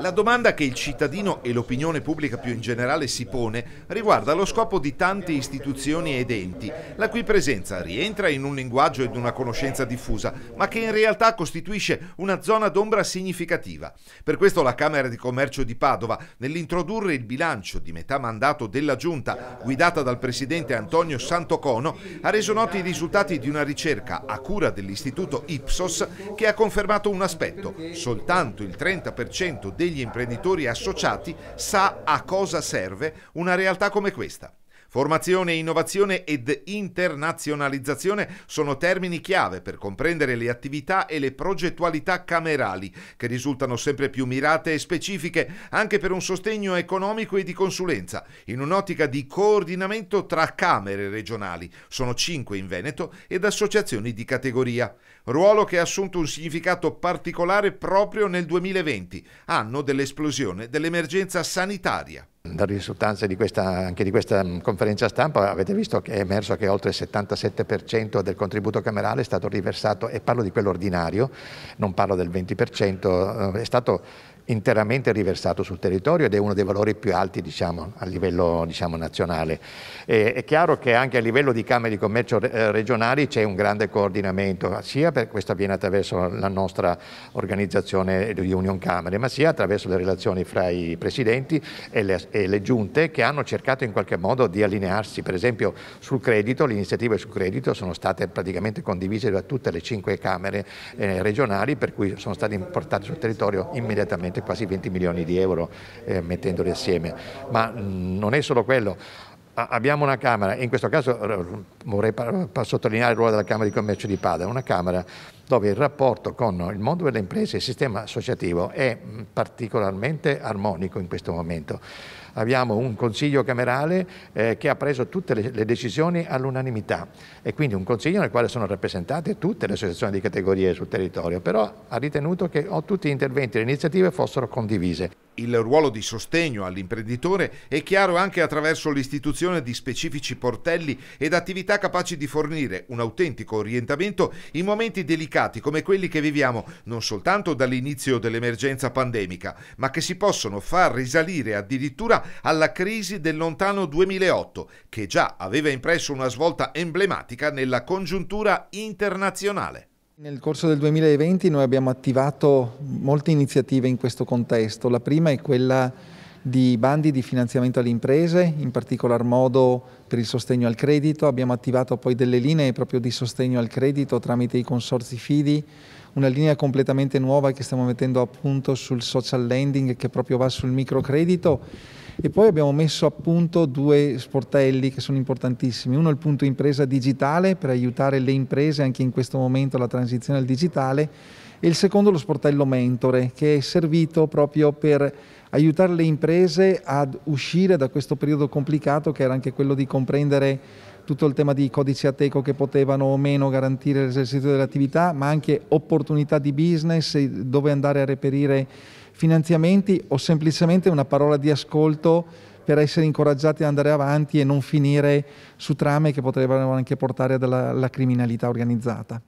La domanda che il cittadino e l'opinione pubblica più in generale si pone riguarda lo scopo di tante istituzioni ed enti, la cui presenza rientra in un linguaggio ed una conoscenza diffusa, ma che in realtà costituisce una zona d'ombra significativa. Per questo la Camera di Commercio di Padova, nell'introdurre il bilancio di metà mandato della Giunta, guidata dal presidente Antonio Santocono, ha reso noti i risultati di una ricerca a cura dell'istituto Ipsos che ha confermato un aspetto, soltanto il 30% dei degli imprenditori associati sa a cosa serve una realtà come questa. Formazione, innovazione ed internazionalizzazione sono termini chiave per comprendere le attività e le progettualità camerali, che risultano sempre più mirate e specifiche anche per un sostegno economico e di consulenza, in un'ottica di coordinamento tra camere regionali, sono cinque in Veneto, ed associazioni di categoria. Ruolo che ha assunto un significato particolare proprio nel 2020, anno dell'esplosione dell'emergenza sanitaria dalle risultanze di questa, anche di questa mm, conferenza stampa avete visto che è emerso che oltre il 77% del contributo camerale è stato riversato, e parlo di quello ordinario, non parlo del 20%, eh, è stato interamente riversato sul territorio ed è uno dei valori più alti diciamo, a livello diciamo, nazionale. E, è chiaro che anche a livello di Camere di Commercio eh, regionali c'è un grande coordinamento, sia per questo avviene attraverso la nostra organizzazione di Union Camere, ma sia attraverso le relazioni fra i presidenti e le, e le giunte che hanno cercato in qualche modo di allinearsi. Per esempio sul credito, le iniziative sul credito sono state praticamente condivise da tutte le cinque Camere eh, regionali, per cui sono state importate sul territorio immediatamente quasi 20 milioni di euro eh, mettendoli assieme. Ma mh, mm, non è solo quello. Ah, abbiamo una Camera, in questo caso vorrei sottolineare il ruolo della Camera di Commercio di Padova, una Camera dove il rapporto con il mondo delle imprese e il sistema associativo è particolarmente armonico in questo momento. Abbiamo un Consiglio camerale eh, che ha preso tutte le, le decisioni all'unanimità e quindi un Consiglio nel quale sono rappresentate tutte le associazioni di categorie sul territorio, però ha ritenuto che tutti gli interventi e le iniziative fossero condivise. Il ruolo di sostegno all'imprenditore è chiaro anche attraverso l'istituzione di specifici portelli ed attività capaci di fornire un autentico orientamento in momenti delicati come quelli che viviamo non soltanto dall'inizio dell'emergenza pandemica, ma che si possono far risalire addirittura alla crisi del lontano 2008, che già aveva impresso una svolta emblematica nella congiuntura internazionale. Nel corso del 2020 noi abbiamo attivato molte iniziative in questo contesto. La prima è quella di bandi di finanziamento alle imprese, in particolar modo per il sostegno al credito. Abbiamo attivato poi delle linee proprio di sostegno al credito tramite i consorzi FIDI, una linea completamente nuova che stiamo mettendo a punto sul social lending che proprio va sul microcredito e poi abbiamo messo a punto due sportelli che sono importantissimi. Uno è il punto impresa digitale per aiutare le imprese anche in questo momento alla transizione al digitale e il secondo è lo sportello mentore che è servito proprio per aiutare le imprese ad uscire da questo periodo complicato che era anche quello di comprendere tutto il tema di codici ateco che potevano o meno garantire l'esercizio dell'attività, ma anche opportunità di business, dove andare a reperire finanziamenti o semplicemente una parola di ascolto per essere incoraggiati ad andare avanti e non finire su trame che potrebbero anche portare alla criminalità organizzata.